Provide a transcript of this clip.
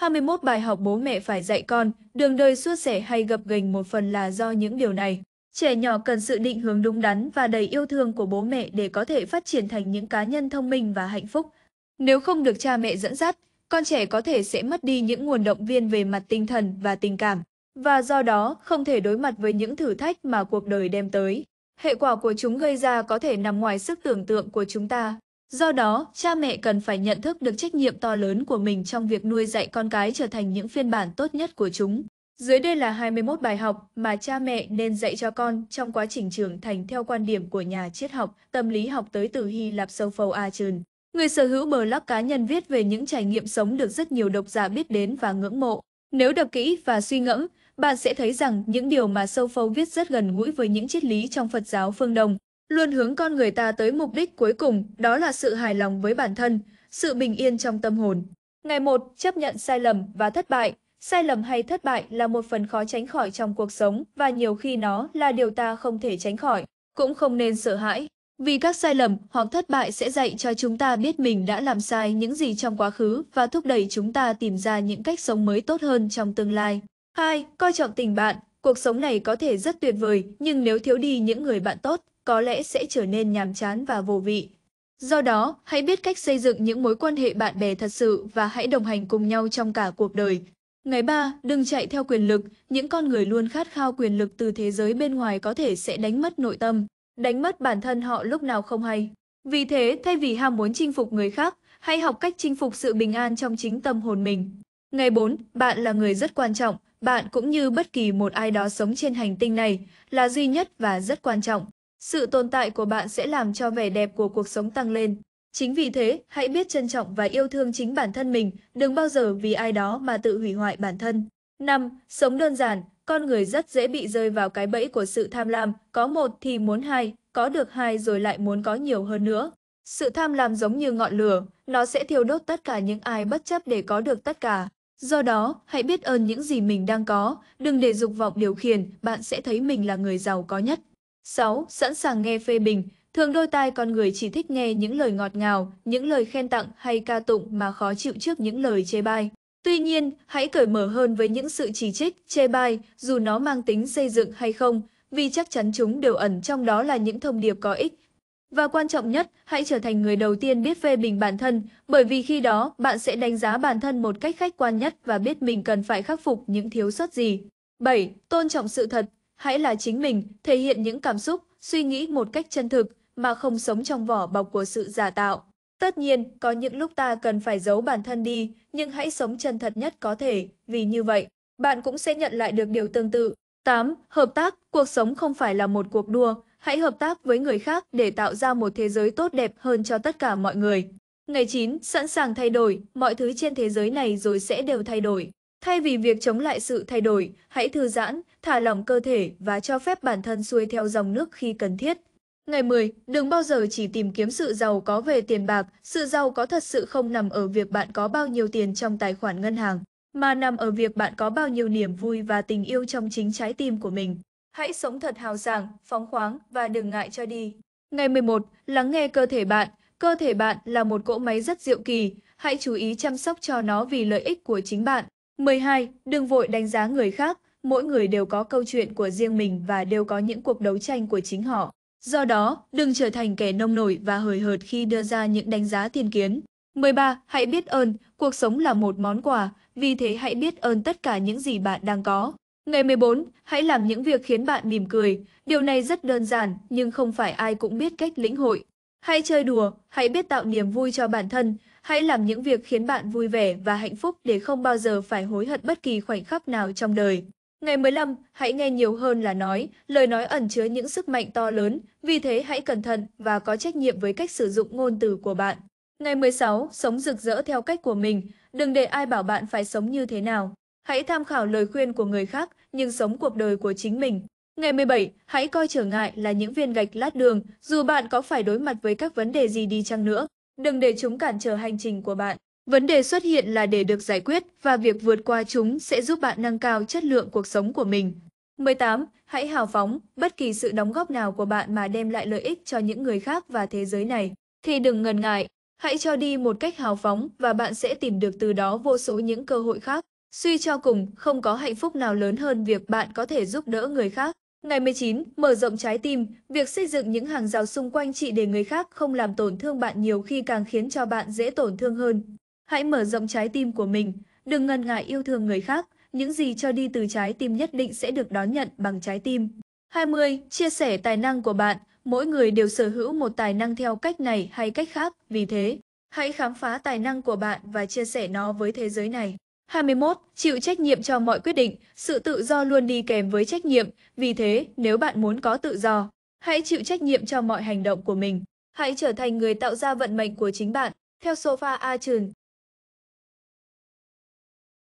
21 bài học bố mẹ phải dạy con, đường đời suốt sẻ hay gập ghềnh một phần là do những điều này. Trẻ nhỏ cần sự định hướng đúng đắn và đầy yêu thương của bố mẹ để có thể phát triển thành những cá nhân thông minh và hạnh phúc. Nếu không được cha mẹ dẫn dắt, con trẻ có thể sẽ mất đi những nguồn động viên về mặt tinh thần và tình cảm, và do đó không thể đối mặt với những thử thách mà cuộc đời đem tới. Hệ quả của chúng gây ra có thể nằm ngoài sức tưởng tượng của chúng ta. Do đó, cha mẹ cần phải nhận thức được trách nhiệm to lớn của mình trong việc nuôi dạy con cái trở thành những phiên bản tốt nhất của chúng. Dưới đây là 21 bài học mà cha mẹ nên dạy cho con trong quá trình trưởng thành theo quan điểm của nhà triết học, tâm lý học tới từ Hy Lạp sâu phâu a Achern. Người sở hữu blog cá nhân viết về những trải nghiệm sống được rất nhiều độc giả biết đến và ngưỡng mộ. Nếu đọc kỹ và suy ngẫm, bạn sẽ thấy rằng những điều mà sâu phâu viết rất gần gũi với những triết lý trong Phật giáo phương Đông luôn hướng con người ta tới mục đích cuối cùng, đó là sự hài lòng với bản thân, sự bình yên trong tâm hồn. Ngày một, chấp nhận sai lầm và thất bại. Sai lầm hay thất bại là một phần khó tránh khỏi trong cuộc sống và nhiều khi nó là điều ta không thể tránh khỏi, cũng không nên sợ hãi. Vì các sai lầm hoặc thất bại sẽ dạy cho chúng ta biết mình đã làm sai những gì trong quá khứ và thúc đẩy chúng ta tìm ra những cách sống mới tốt hơn trong tương lai. 2. Coi trọng tình bạn Cuộc sống này có thể rất tuyệt vời, nhưng nếu thiếu đi những người bạn tốt, có lẽ sẽ trở nên nhàm chán và vô vị. Do đó, hãy biết cách xây dựng những mối quan hệ bạn bè thật sự và hãy đồng hành cùng nhau trong cả cuộc đời. Ngày 3, đừng chạy theo quyền lực, những con người luôn khát khao quyền lực từ thế giới bên ngoài có thể sẽ đánh mất nội tâm, đánh mất bản thân họ lúc nào không hay. Vì thế, thay vì ham muốn chinh phục người khác, hãy học cách chinh phục sự bình an trong chính tâm hồn mình. Ngày 4, bạn là người rất quan trọng, bạn cũng như bất kỳ một ai đó sống trên hành tinh này là duy nhất và rất quan trọng. Sự tồn tại của bạn sẽ làm cho vẻ đẹp của cuộc sống tăng lên. Chính vì thế, hãy biết trân trọng và yêu thương chính bản thân mình, đừng bao giờ vì ai đó mà tự hủy hoại bản thân. 5. Sống đơn giản, con người rất dễ bị rơi vào cái bẫy của sự tham lam, có một thì muốn hai, có được hai rồi lại muốn có nhiều hơn nữa. Sự tham lam giống như ngọn lửa, nó sẽ thiêu đốt tất cả những ai bất chấp để có được tất cả. Do đó, hãy biết ơn những gì mình đang có, đừng để dục vọng điều khiển, bạn sẽ thấy mình là người giàu có nhất. 6. Sẵn sàng nghe phê bình Thường đôi tai con người chỉ thích nghe những lời ngọt ngào, những lời khen tặng hay ca tụng mà khó chịu trước những lời chê bai. Tuy nhiên, hãy cởi mở hơn với những sự chỉ trích, chê bai, dù nó mang tính xây dựng hay không, vì chắc chắn chúng đều ẩn trong đó là những thông điệp có ích. Và quan trọng nhất, hãy trở thành người đầu tiên biết phê bình bản thân, bởi vì khi đó bạn sẽ đánh giá bản thân một cách khách quan nhất và biết mình cần phải khắc phục những thiếu sót gì. 7. Tôn trọng sự thật Hãy là chính mình, thể hiện những cảm xúc, suy nghĩ một cách chân thực, mà không sống trong vỏ bọc của sự giả tạo. Tất nhiên, có những lúc ta cần phải giấu bản thân đi, nhưng hãy sống chân thật nhất có thể, vì như vậy, bạn cũng sẽ nhận lại được điều tương tự. 8. Hợp tác, cuộc sống không phải là một cuộc đua, hãy hợp tác với người khác để tạo ra một thế giới tốt đẹp hơn cho tất cả mọi người. Ngày 9, sẵn sàng thay đổi, mọi thứ trên thế giới này rồi sẽ đều thay đổi. Thay vì việc chống lại sự thay đổi, hãy thư giãn, thả lỏng cơ thể và cho phép bản thân xuôi theo dòng nước khi cần thiết. Ngày 10, đừng bao giờ chỉ tìm kiếm sự giàu có về tiền bạc, sự giàu có thật sự không nằm ở việc bạn có bao nhiêu tiền trong tài khoản ngân hàng, mà nằm ở việc bạn có bao nhiêu niềm vui và tình yêu trong chính trái tim của mình. Hãy sống thật hào sảng, phóng khoáng và đừng ngại cho đi. Ngày 11, lắng nghe cơ thể bạn. Cơ thể bạn là một cỗ máy rất diệu kỳ, hãy chú ý chăm sóc cho nó vì lợi ích của chính bạn. 12. Đừng vội đánh giá người khác, mỗi người đều có câu chuyện của riêng mình và đều có những cuộc đấu tranh của chính họ. Do đó, đừng trở thành kẻ nông nổi và hời hợt khi đưa ra những đánh giá tiên kiến. 13. Hãy biết ơn, cuộc sống là một món quà, vì thế hãy biết ơn tất cả những gì bạn đang có. Ngày 14, hãy làm những việc khiến bạn mỉm cười. Điều này rất đơn giản, nhưng không phải ai cũng biết cách lĩnh hội. Hãy chơi đùa, hãy biết tạo niềm vui cho bản thân, hãy làm những việc khiến bạn vui vẻ và hạnh phúc để không bao giờ phải hối hận bất kỳ khoảnh khắc nào trong đời. Ngày 15, hãy nghe nhiều hơn là nói, lời nói ẩn chứa những sức mạnh to lớn, vì thế hãy cẩn thận và có trách nhiệm với cách sử dụng ngôn từ của bạn. Ngày 16, sống rực rỡ theo cách của mình, đừng để ai bảo bạn phải sống như thế nào. Hãy tham khảo lời khuyên của người khác, nhưng sống cuộc đời của chính mình. Ngày 17, hãy coi trở ngại là những viên gạch lát đường, dù bạn có phải đối mặt với các vấn đề gì đi chăng nữa, đừng để chúng cản trở hành trình của bạn. Vấn đề xuất hiện là để được giải quyết và việc vượt qua chúng sẽ giúp bạn nâng cao chất lượng cuộc sống của mình. 18. Hãy hào phóng, bất kỳ sự đóng góp nào của bạn mà đem lại lợi ích cho những người khác và thế giới này, thì đừng ngần ngại. Hãy cho đi một cách hào phóng và bạn sẽ tìm được từ đó vô số những cơ hội khác. Suy cho cùng, không có hạnh phúc nào lớn hơn việc bạn có thể giúp đỡ người khác. Ngày 19, mở rộng trái tim, việc xây dựng những hàng rào xung quanh chị để người khác không làm tổn thương bạn nhiều khi càng khiến cho bạn dễ tổn thương hơn. Hãy mở rộng trái tim của mình, đừng ngần ngại yêu thương người khác, những gì cho đi từ trái tim nhất định sẽ được đón nhận bằng trái tim. 20. Chia sẻ tài năng của bạn, mỗi người đều sở hữu một tài năng theo cách này hay cách khác, vì thế, hãy khám phá tài năng của bạn và chia sẻ nó với thế giới này. 21. Chịu trách nhiệm cho mọi quyết định, sự tự do luôn đi kèm với trách nhiệm, vì thế nếu bạn muốn có tự do, hãy chịu trách nhiệm cho mọi hành động của mình. Hãy trở thành người tạo ra vận mệnh của chính bạn. Theo Sofa Achun,